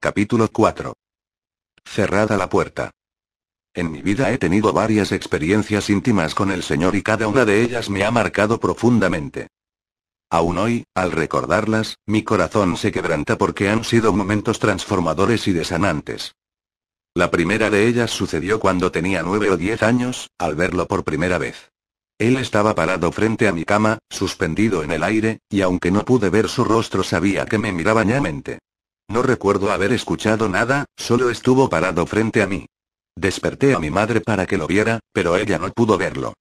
Capítulo 4. Cerrada la puerta. En mi vida he tenido varias experiencias íntimas con el Señor y cada una de ellas me ha marcado profundamente. Aún hoy, al recordarlas, mi corazón se quebranta porque han sido momentos transformadores y desanantes. La primera de ellas sucedió cuando tenía nueve o diez años, al verlo por primera vez. Él estaba parado frente a mi cama, suspendido en el aire, y aunque no pude ver su rostro sabía que me miraba ñamente. No recuerdo haber escuchado nada, solo estuvo parado frente a mí. Desperté a mi madre para que lo viera, pero ella no pudo verlo.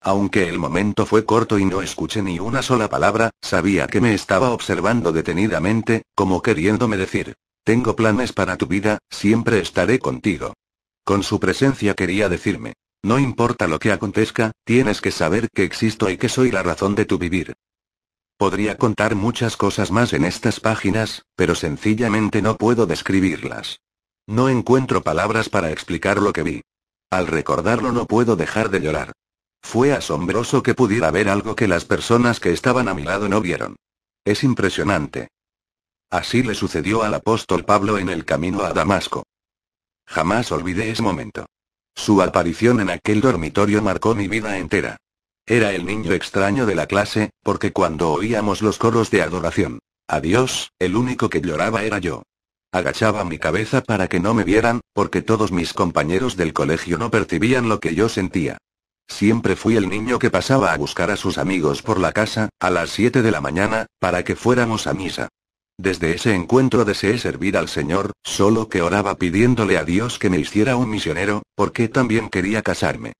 Aunque el momento fue corto y no escuché ni una sola palabra, sabía que me estaba observando detenidamente, como queriéndome decir, tengo planes para tu vida, siempre estaré contigo. Con su presencia quería decirme, no importa lo que acontezca, tienes que saber que existo y que soy la razón de tu vivir. Podría contar muchas cosas más en estas páginas, pero sencillamente no puedo describirlas. No encuentro palabras para explicar lo que vi. Al recordarlo no puedo dejar de llorar. Fue asombroso que pudiera ver algo que las personas que estaban a mi lado no vieron. Es impresionante. Así le sucedió al apóstol Pablo en el camino a Damasco. Jamás olvidé ese momento. Su aparición en aquel dormitorio marcó mi vida entera. Era el niño extraño de la clase, porque cuando oíamos los coros de adoración, adiós, el único que lloraba era yo. Agachaba mi cabeza para que no me vieran, porque todos mis compañeros del colegio no percibían lo que yo sentía. Siempre fui el niño que pasaba a buscar a sus amigos por la casa, a las 7 de la mañana, para que fuéramos a misa. Desde ese encuentro deseé servir al Señor, solo que oraba pidiéndole a Dios que me hiciera un misionero, porque también quería casarme.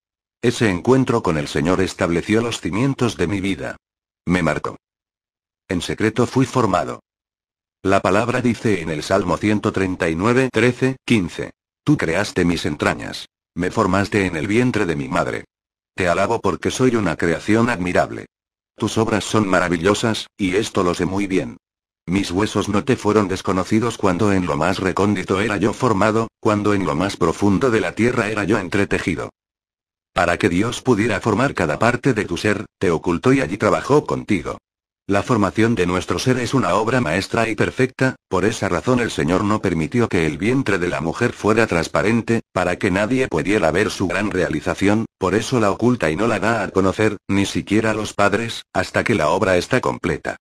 Ese encuentro con el Señor estableció los cimientos de mi vida. Me marcó. En secreto fui formado. La palabra dice en el Salmo 139, 13, 15. Tú creaste mis entrañas. Me formaste en el vientre de mi madre. Te alabo porque soy una creación admirable. Tus obras son maravillosas, y esto lo sé muy bien. Mis huesos no te fueron desconocidos cuando en lo más recóndito era yo formado, cuando en lo más profundo de la tierra era yo entretejido. Para que Dios pudiera formar cada parte de tu ser, te ocultó y allí trabajó contigo. La formación de nuestro ser es una obra maestra y perfecta, por esa razón el Señor no permitió que el vientre de la mujer fuera transparente, para que nadie pudiera ver su gran realización, por eso la oculta y no la da a conocer, ni siquiera a los padres, hasta que la obra está completa.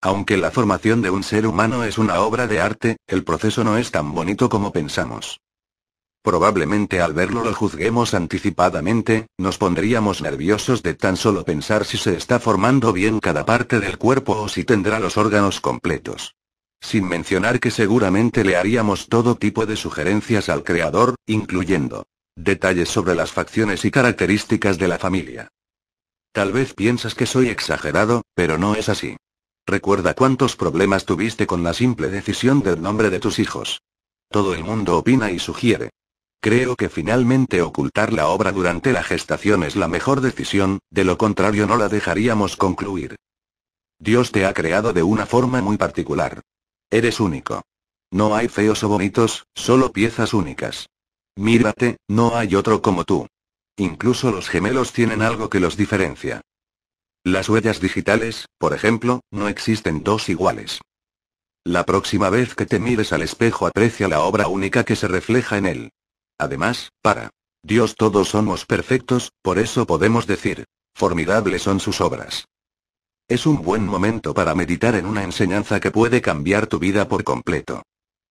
Aunque la formación de un ser humano es una obra de arte, el proceso no es tan bonito como pensamos. Probablemente al verlo lo juzguemos anticipadamente, nos pondríamos nerviosos de tan solo pensar si se está formando bien cada parte del cuerpo o si tendrá los órganos completos. Sin mencionar que seguramente le haríamos todo tipo de sugerencias al creador, incluyendo detalles sobre las facciones y características de la familia. Tal vez piensas que soy exagerado, pero no es así. Recuerda cuántos problemas tuviste con la simple decisión del nombre de tus hijos. Todo el mundo opina y sugiere. Creo que finalmente ocultar la obra durante la gestación es la mejor decisión, de lo contrario no la dejaríamos concluir. Dios te ha creado de una forma muy particular. Eres único. No hay feos o bonitos, solo piezas únicas. Mírate, no hay otro como tú. Incluso los gemelos tienen algo que los diferencia. Las huellas digitales, por ejemplo, no existen dos iguales. La próxima vez que te mires al espejo aprecia la obra única que se refleja en él. Además, para Dios todos somos perfectos, por eso podemos decir, formidables son sus obras. Es un buen momento para meditar en una enseñanza que puede cambiar tu vida por completo.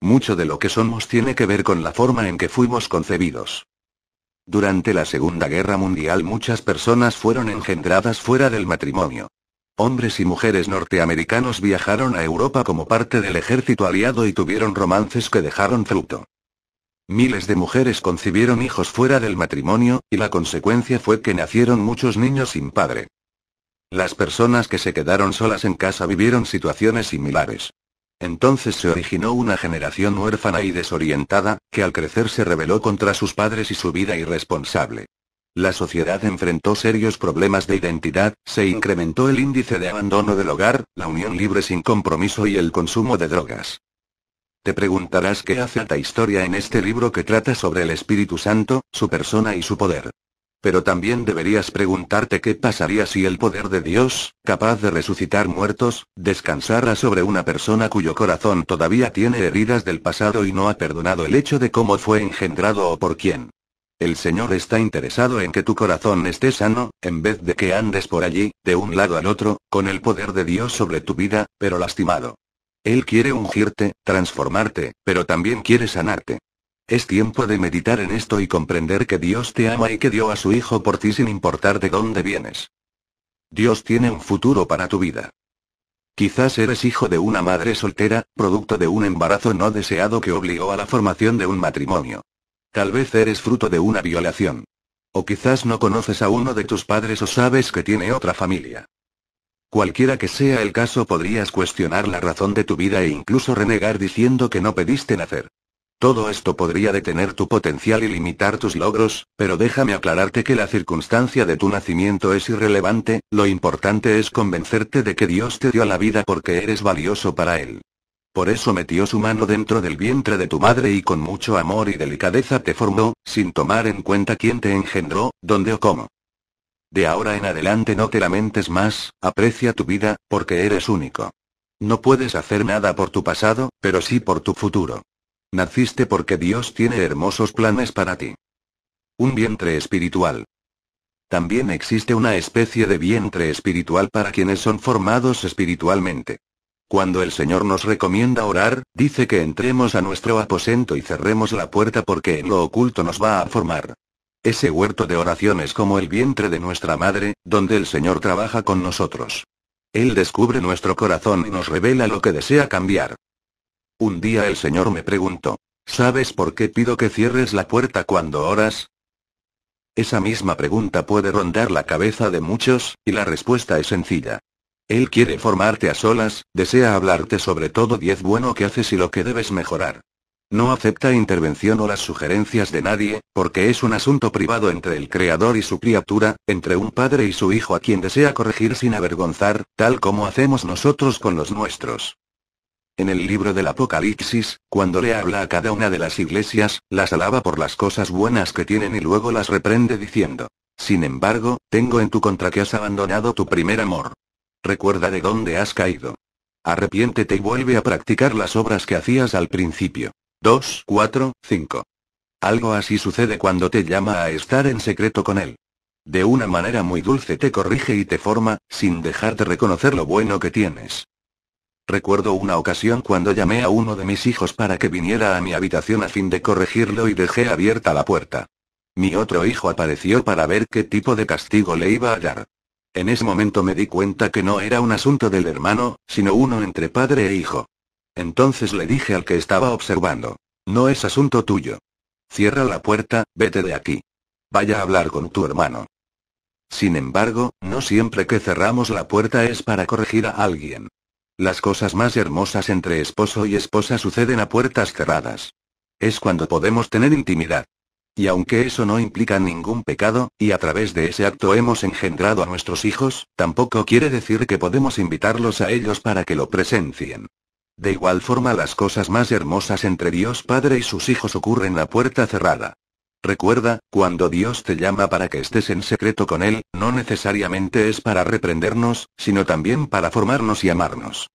Mucho de lo que somos tiene que ver con la forma en que fuimos concebidos. Durante la Segunda Guerra Mundial muchas personas fueron engendradas fuera del matrimonio. Hombres y mujeres norteamericanos viajaron a Europa como parte del ejército aliado y tuvieron romances que dejaron fruto. Miles de mujeres concibieron hijos fuera del matrimonio, y la consecuencia fue que nacieron muchos niños sin padre. Las personas que se quedaron solas en casa vivieron situaciones similares. Entonces se originó una generación huérfana y desorientada, que al crecer se rebeló contra sus padres y su vida irresponsable. La sociedad enfrentó serios problemas de identidad, se incrementó el índice de abandono del hogar, la unión libre sin compromiso y el consumo de drogas. Te preguntarás qué hace esta historia en este libro que trata sobre el Espíritu Santo, su persona y su poder. Pero también deberías preguntarte qué pasaría si el poder de Dios, capaz de resucitar muertos, descansara sobre una persona cuyo corazón todavía tiene heridas del pasado y no ha perdonado el hecho de cómo fue engendrado o por quién. El Señor está interesado en que tu corazón esté sano, en vez de que andes por allí, de un lado al otro, con el poder de Dios sobre tu vida, pero lastimado. Él quiere ungirte, transformarte, pero también quiere sanarte. Es tiempo de meditar en esto y comprender que Dios te ama y que dio a su Hijo por ti sin importar de dónde vienes. Dios tiene un futuro para tu vida. Quizás eres hijo de una madre soltera, producto de un embarazo no deseado que obligó a la formación de un matrimonio. Tal vez eres fruto de una violación. O quizás no conoces a uno de tus padres o sabes que tiene otra familia. Cualquiera que sea el caso podrías cuestionar la razón de tu vida e incluso renegar diciendo que no pediste nacer. Todo esto podría detener tu potencial y limitar tus logros, pero déjame aclararte que la circunstancia de tu nacimiento es irrelevante, lo importante es convencerte de que Dios te dio la vida porque eres valioso para Él. Por eso metió su mano dentro del vientre de tu madre y con mucho amor y delicadeza te formó, sin tomar en cuenta quién te engendró, dónde o cómo. De ahora en adelante no te lamentes más, aprecia tu vida, porque eres único. No puedes hacer nada por tu pasado, pero sí por tu futuro. Naciste porque Dios tiene hermosos planes para ti. Un vientre espiritual. También existe una especie de vientre espiritual para quienes son formados espiritualmente. Cuando el Señor nos recomienda orar, dice que entremos a nuestro aposento y cerremos la puerta porque en lo oculto nos va a formar. Ese huerto de oraciones es como el vientre de nuestra madre, donde el Señor trabaja con nosotros. Él descubre nuestro corazón y nos revela lo que desea cambiar. Un día el Señor me preguntó, ¿sabes por qué pido que cierres la puerta cuando oras? Esa misma pregunta puede rondar la cabeza de muchos, y la respuesta es sencilla. Él quiere formarte a solas, desea hablarte sobre todo diez bueno que haces y lo que debes mejorar. No acepta intervención o las sugerencias de nadie, porque es un asunto privado entre el Creador y su criatura, entre un padre y su hijo a quien desea corregir sin avergonzar, tal como hacemos nosotros con los nuestros. En el libro del Apocalipsis, cuando le habla a cada una de las iglesias, las alaba por las cosas buenas que tienen y luego las reprende diciendo, Sin embargo, tengo en tu contra que has abandonado tu primer amor. Recuerda de dónde has caído. Arrepiéntete y vuelve a practicar las obras que hacías al principio. 2, 4, 5. Algo así sucede cuando te llama a estar en secreto con él. De una manera muy dulce te corrige y te forma, sin dejar de reconocer lo bueno que tienes. Recuerdo una ocasión cuando llamé a uno de mis hijos para que viniera a mi habitación a fin de corregirlo y dejé abierta la puerta. Mi otro hijo apareció para ver qué tipo de castigo le iba a dar. En ese momento me di cuenta que no era un asunto del hermano, sino uno entre padre e hijo. Entonces le dije al que estaba observando. No es asunto tuyo. Cierra la puerta, vete de aquí. Vaya a hablar con tu hermano. Sin embargo, no siempre que cerramos la puerta es para corregir a alguien. Las cosas más hermosas entre esposo y esposa suceden a puertas cerradas. Es cuando podemos tener intimidad. Y aunque eso no implica ningún pecado, y a través de ese acto hemos engendrado a nuestros hijos, tampoco quiere decir que podemos invitarlos a ellos para que lo presencien. De igual forma las cosas más hermosas entre Dios Padre y sus hijos ocurren a puerta cerrada. Recuerda, cuando Dios te llama para que estés en secreto con Él, no necesariamente es para reprendernos, sino también para formarnos y amarnos.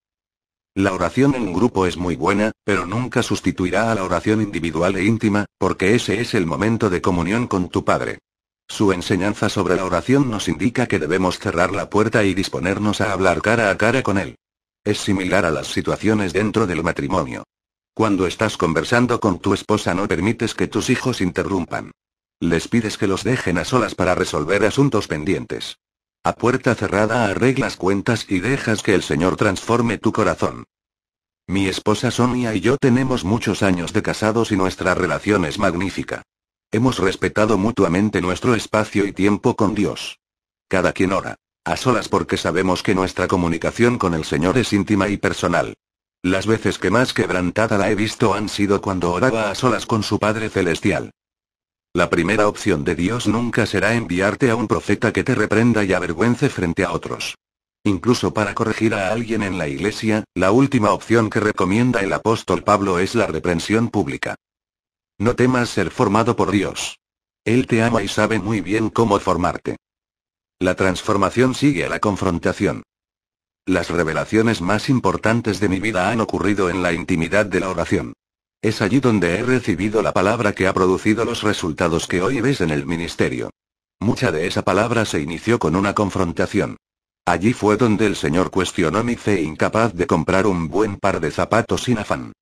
La oración en grupo es muy buena, pero nunca sustituirá a la oración individual e íntima, porque ese es el momento de comunión con tu Padre. Su enseñanza sobre la oración nos indica que debemos cerrar la puerta y disponernos a hablar cara a cara con Él. Es similar a las situaciones dentro del matrimonio. Cuando estás conversando con tu esposa no permites que tus hijos interrumpan. Les pides que los dejen a solas para resolver asuntos pendientes. A puerta cerrada arreglas cuentas y dejas que el Señor transforme tu corazón. Mi esposa Sonia y yo tenemos muchos años de casados y nuestra relación es magnífica. Hemos respetado mutuamente nuestro espacio y tiempo con Dios. Cada quien ora. A solas porque sabemos que nuestra comunicación con el Señor es íntima y personal. Las veces que más quebrantada la he visto han sido cuando oraba a solas con su Padre Celestial. La primera opción de Dios nunca será enviarte a un profeta que te reprenda y avergüence frente a otros. Incluso para corregir a alguien en la iglesia, la última opción que recomienda el apóstol Pablo es la reprensión pública. No temas ser formado por Dios. Él te ama y sabe muy bien cómo formarte. La transformación sigue a la confrontación. Las revelaciones más importantes de mi vida han ocurrido en la intimidad de la oración. Es allí donde he recibido la palabra que ha producido los resultados que hoy ves en el ministerio. Mucha de esa palabra se inició con una confrontación. Allí fue donde el Señor cuestionó mi fe incapaz de comprar un buen par de zapatos sin afán.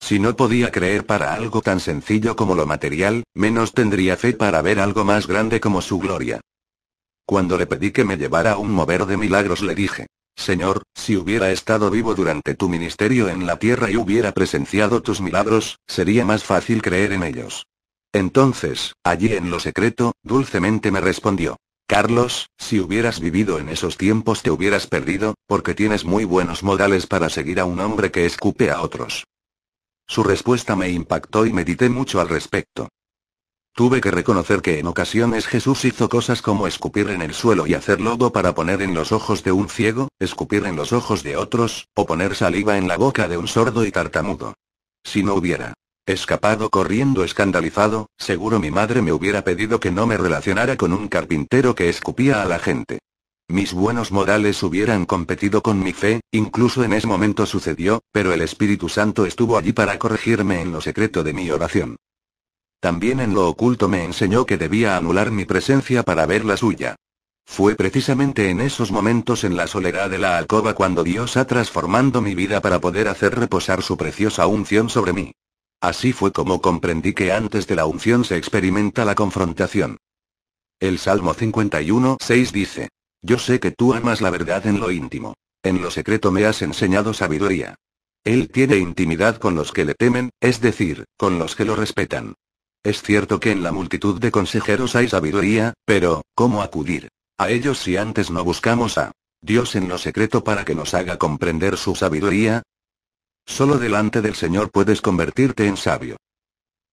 Si no podía creer para algo tan sencillo como lo material, menos tendría fe para ver algo más grande como su gloria. Cuando le pedí que me llevara a un mover de milagros le dije, Señor, si hubiera estado vivo durante tu ministerio en la tierra y hubiera presenciado tus milagros, sería más fácil creer en ellos. Entonces, allí en lo secreto, dulcemente me respondió, Carlos, si hubieras vivido en esos tiempos te hubieras perdido, porque tienes muy buenos modales para seguir a un hombre que escupe a otros. Su respuesta me impactó y medité mucho al respecto. Tuve que reconocer que en ocasiones Jesús hizo cosas como escupir en el suelo y hacer lodo para poner en los ojos de un ciego, escupir en los ojos de otros, o poner saliva en la boca de un sordo y tartamudo. Si no hubiera escapado corriendo escandalizado, seguro mi madre me hubiera pedido que no me relacionara con un carpintero que escupía a la gente. Mis buenos morales hubieran competido con mi fe, incluso en ese momento sucedió, pero el Espíritu Santo estuvo allí para corregirme en lo secreto de mi oración. También en lo oculto me enseñó que debía anular mi presencia para ver la suya. Fue precisamente en esos momentos en la soledad de la alcoba cuando Dios ha transformando mi vida para poder hacer reposar su preciosa unción sobre mí. Así fue como comprendí que antes de la unción se experimenta la confrontación. El Salmo 51:6 dice, Yo sé que tú amas la verdad en lo íntimo. En lo secreto me has enseñado sabiduría. Él tiene intimidad con los que le temen, es decir, con los que lo respetan. Es cierto que en la multitud de consejeros hay sabiduría, pero, ¿cómo acudir? A ellos si antes no buscamos a Dios en lo secreto para que nos haga comprender su sabiduría. Solo delante del Señor puedes convertirte en sabio.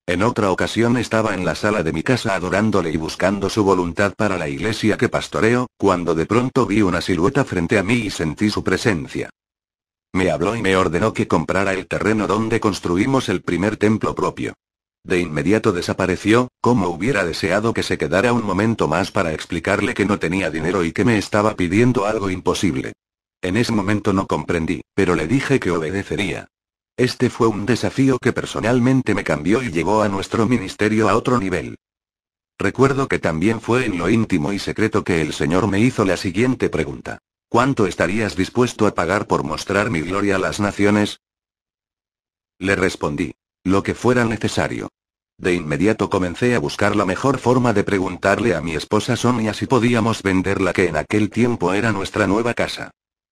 En otra ocasión estaba en la sala de mi casa adorándole y buscando su voluntad para la iglesia que pastoreo, cuando de pronto vi una silueta frente a mí y sentí su presencia. Me habló y me ordenó que comprara el terreno donde construimos el primer templo propio. De inmediato desapareció, como hubiera deseado que se quedara un momento más para explicarle que no tenía dinero y que me estaba pidiendo algo imposible. En ese momento no comprendí, pero le dije que obedecería. Este fue un desafío que personalmente me cambió y llevó a nuestro ministerio a otro nivel. Recuerdo que también fue en lo íntimo y secreto que el Señor me hizo la siguiente pregunta. ¿Cuánto estarías dispuesto a pagar por mostrar mi gloria a las naciones? Le respondí. Lo que fuera necesario. De inmediato comencé a buscar la mejor forma de preguntarle a mi esposa Sonia si podíamos vender la que en aquel tiempo era nuestra nueva casa.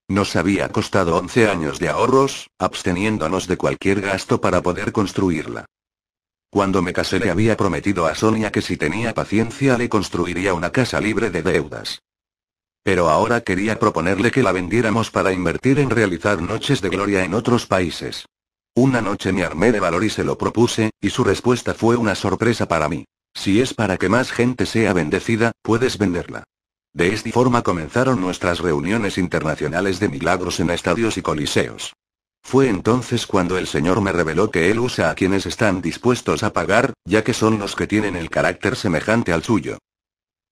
Nos había costado 11 años de ahorros, absteniéndonos de cualquier gasto para poder construirla. Cuando me casé le había prometido a Sonia que si tenía paciencia le construiría una casa libre de deudas. Pero ahora quería proponerle que la vendiéramos para invertir en realizar noches de gloria en otros países. Una noche me armé de valor y se lo propuse, y su respuesta fue una sorpresa para mí. Si es para que más gente sea bendecida, puedes venderla. De esta forma comenzaron nuestras reuniones internacionales de milagros en estadios y coliseos. Fue entonces cuando el Señor me reveló que Él usa a quienes están dispuestos a pagar, ya que son los que tienen el carácter semejante al suyo.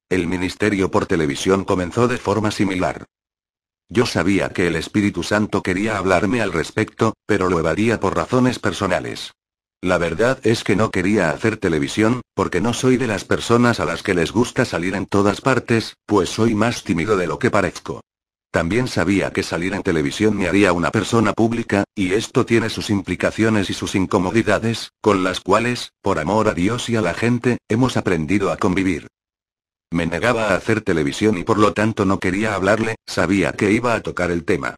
El ministerio por televisión comenzó de forma similar. Yo sabía que el Espíritu Santo quería hablarme al respecto, pero lo evadía por razones personales. La verdad es que no quería hacer televisión, porque no soy de las personas a las que les gusta salir en todas partes, pues soy más tímido de lo que parezco. También sabía que salir en televisión me haría una persona pública, y esto tiene sus implicaciones y sus incomodidades, con las cuales, por amor a Dios y a la gente, hemos aprendido a convivir. Me negaba a hacer televisión y por lo tanto no quería hablarle, sabía que iba a tocar el tema.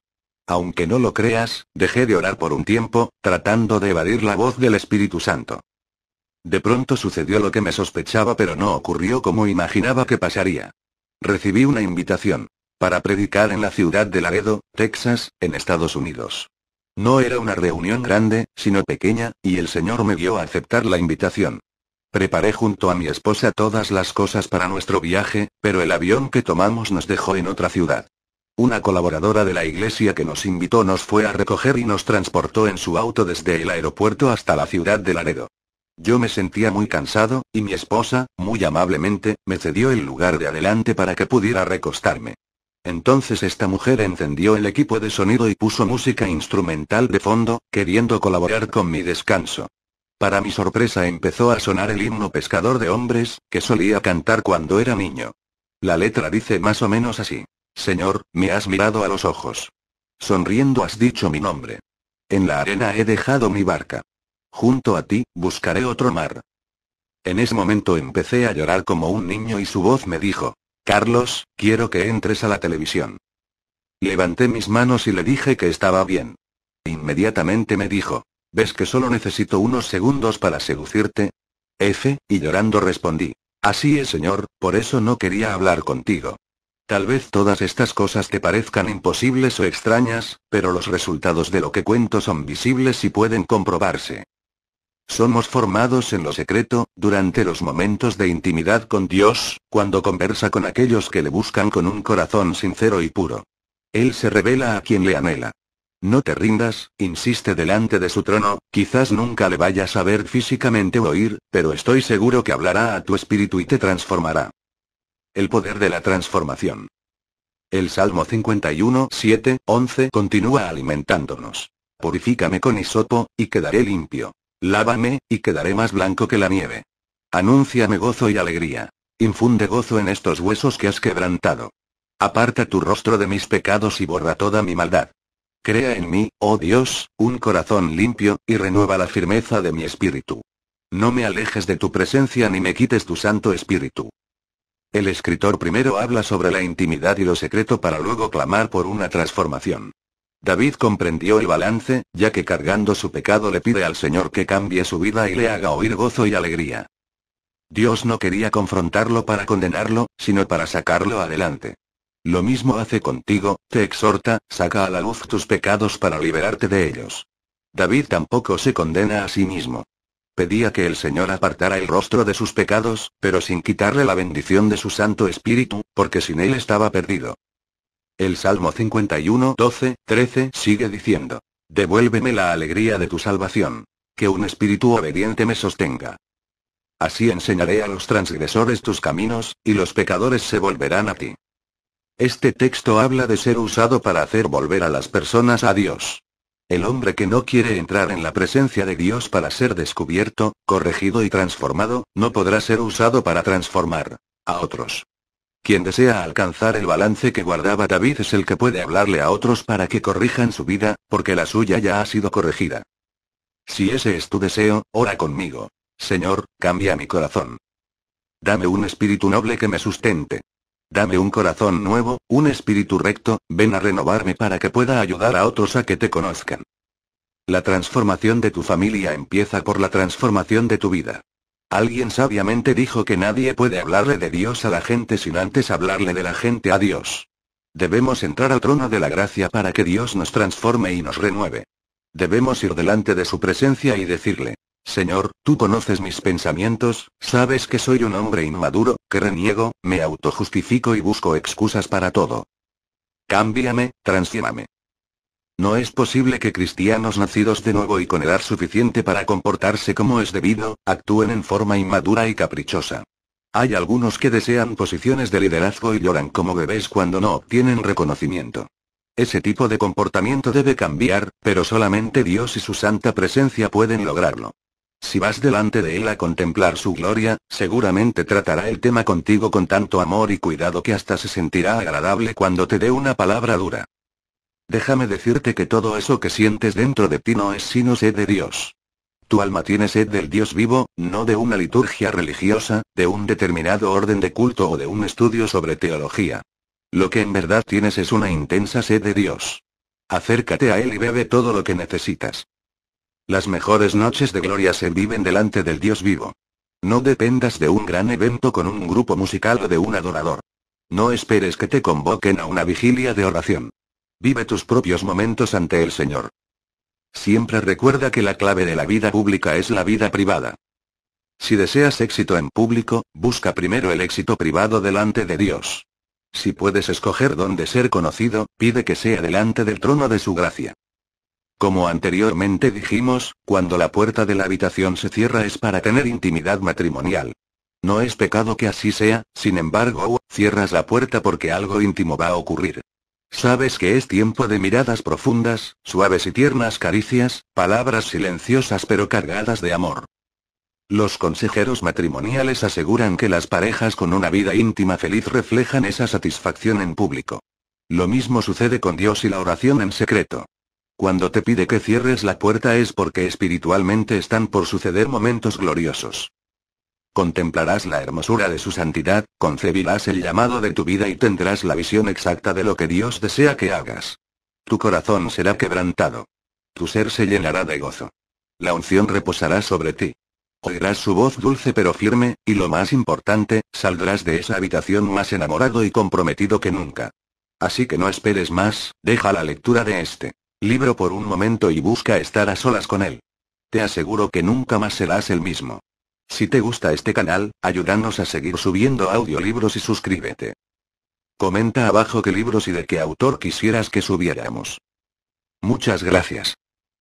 Aunque no lo creas, dejé de orar por un tiempo, tratando de evadir la voz del Espíritu Santo. De pronto sucedió lo que me sospechaba pero no ocurrió como imaginaba que pasaría. Recibí una invitación. Para predicar en la ciudad de Laredo, Texas, en Estados Unidos. No era una reunión grande, sino pequeña, y el Señor me guió a aceptar la invitación. Preparé junto a mi esposa todas las cosas para nuestro viaje, pero el avión que tomamos nos dejó en otra ciudad. Una colaboradora de la iglesia que nos invitó nos fue a recoger y nos transportó en su auto desde el aeropuerto hasta la ciudad de Laredo. Yo me sentía muy cansado, y mi esposa, muy amablemente, me cedió el lugar de adelante para que pudiera recostarme. Entonces esta mujer encendió el equipo de sonido y puso música instrumental de fondo, queriendo colaborar con mi descanso. Para mi sorpresa empezó a sonar el himno pescador de hombres, que solía cantar cuando era niño. La letra dice más o menos así. Señor, me has mirado a los ojos. Sonriendo has dicho mi nombre. En la arena he dejado mi barca. Junto a ti, buscaré otro mar. En ese momento empecé a llorar como un niño y su voz me dijo, Carlos, quiero que entres a la televisión. Levanté mis manos y le dije que estaba bien. Inmediatamente me dijo, ¿Ves que solo necesito unos segundos para seducirte? F, y llorando respondí. Así es, señor, por eso no quería hablar contigo. Tal vez todas estas cosas te parezcan imposibles o extrañas, pero los resultados de lo que cuento son visibles y pueden comprobarse. Somos formados en lo secreto, durante los momentos de intimidad con Dios, cuando conversa con aquellos que le buscan con un corazón sincero y puro. Él se revela a quien le anhela. No te rindas, insiste delante de su trono, quizás nunca le vayas a ver físicamente o oír, pero estoy seguro que hablará a tu espíritu y te transformará. El poder de la transformación. El Salmo 51, 7, 11 continúa alimentándonos. Purifícame con hisopo, y quedaré limpio. Lávame, y quedaré más blanco que la nieve. Anúnciame gozo y alegría. Infunde gozo en estos huesos que has quebrantado. Aparta tu rostro de mis pecados y borra toda mi maldad. Crea en mí, oh Dios, un corazón limpio, y renueva la firmeza de mi espíritu. No me alejes de tu presencia ni me quites tu santo espíritu. El escritor primero habla sobre la intimidad y lo secreto para luego clamar por una transformación. David comprendió el balance, ya que cargando su pecado le pide al Señor que cambie su vida y le haga oír gozo y alegría. Dios no quería confrontarlo para condenarlo, sino para sacarlo adelante. Lo mismo hace contigo, te exhorta, saca a la luz tus pecados para liberarte de ellos. David tampoco se condena a sí mismo. Pedía que el Señor apartara el rostro de sus pecados, pero sin quitarle la bendición de su Santo Espíritu, porque sin él estaba perdido. El Salmo 51, 12, 13 sigue diciendo, Devuélveme la alegría de tu salvación. Que un espíritu obediente me sostenga. Así enseñaré a los transgresores tus caminos, y los pecadores se volverán a ti. Este texto habla de ser usado para hacer volver a las personas a Dios. El hombre que no quiere entrar en la presencia de Dios para ser descubierto, corregido y transformado, no podrá ser usado para transformar a otros. Quien desea alcanzar el balance que guardaba David es el que puede hablarle a otros para que corrijan su vida, porque la suya ya ha sido corregida. Si ese es tu deseo, ora conmigo. Señor, cambia mi corazón. Dame un espíritu noble que me sustente. Dame un corazón nuevo, un espíritu recto, ven a renovarme para que pueda ayudar a otros a que te conozcan. La transformación de tu familia empieza por la transformación de tu vida. Alguien sabiamente dijo que nadie puede hablarle de Dios a la gente sin antes hablarle de la gente a Dios. Debemos entrar al trono de la gracia para que Dios nos transforme y nos renueve. Debemos ir delante de su presencia y decirle, Señor, tú conoces mis pensamientos, sabes que soy un hombre inmaduro, que reniego, me autojustifico y busco excusas para todo. Cámbiame, transiéname No es posible que cristianos nacidos de nuevo y con edad suficiente para comportarse como es debido, actúen en forma inmadura y caprichosa. Hay algunos que desean posiciones de liderazgo y lloran como bebés cuando no obtienen reconocimiento. Ese tipo de comportamiento debe cambiar, pero solamente Dios y su santa presencia pueden lograrlo. Si vas delante de él a contemplar su gloria, seguramente tratará el tema contigo con tanto amor y cuidado que hasta se sentirá agradable cuando te dé una palabra dura. Déjame decirte que todo eso que sientes dentro de ti no es sino sed de Dios. Tu alma tiene sed del Dios vivo, no de una liturgia religiosa, de un determinado orden de culto o de un estudio sobre teología. Lo que en verdad tienes es una intensa sed de Dios. Acércate a Él y bebe todo lo que necesitas. Las mejores noches de gloria se viven delante del Dios vivo. No dependas de un gran evento con un grupo musical o de un adorador. No esperes que te convoquen a una vigilia de oración. Vive tus propios momentos ante el Señor. Siempre recuerda que la clave de la vida pública es la vida privada. Si deseas éxito en público, busca primero el éxito privado delante de Dios. Si puedes escoger dónde ser conocido, pide que sea delante del trono de su gracia. Como anteriormente dijimos, cuando la puerta de la habitación se cierra es para tener intimidad matrimonial. No es pecado que así sea, sin embargo, cierras la puerta porque algo íntimo va a ocurrir. Sabes que es tiempo de miradas profundas, suaves y tiernas caricias, palabras silenciosas pero cargadas de amor. Los consejeros matrimoniales aseguran que las parejas con una vida íntima feliz reflejan esa satisfacción en público. Lo mismo sucede con Dios y la oración en secreto. Cuando te pide que cierres la puerta es porque espiritualmente están por suceder momentos gloriosos. Contemplarás la hermosura de su santidad, concebirás el llamado de tu vida y tendrás la visión exacta de lo que Dios desea que hagas. Tu corazón será quebrantado. Tu ser se llenará de gozo. La unción reposará sobre ti. Oirás su voz dulce pero firme, y lo más importante, saldrás de esa habitación más enamorado y comprometido que nunca. Así que no esperes más, deja la lectura de este. Libro por un momento y busca estar a solas con él. Te aseguro que nunca más serás el mismo. Si te gusta este canal, ayúdanos a seguir subiendo audiolibros y suscríbete. Comenta abajo qué libros y de qué autor quisieras que subiéramos. Muchas gracias.